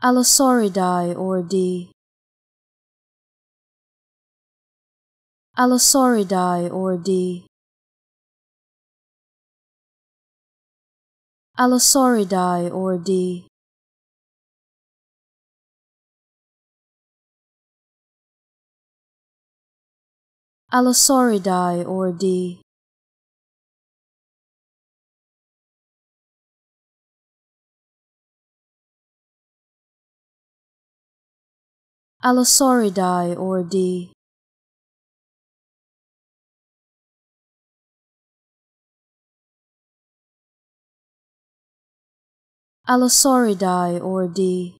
Allosauridae or D. Allosauridae or D. Allosauridae or D. Allosauridae or D. Allosauridae or the Allosauridae or the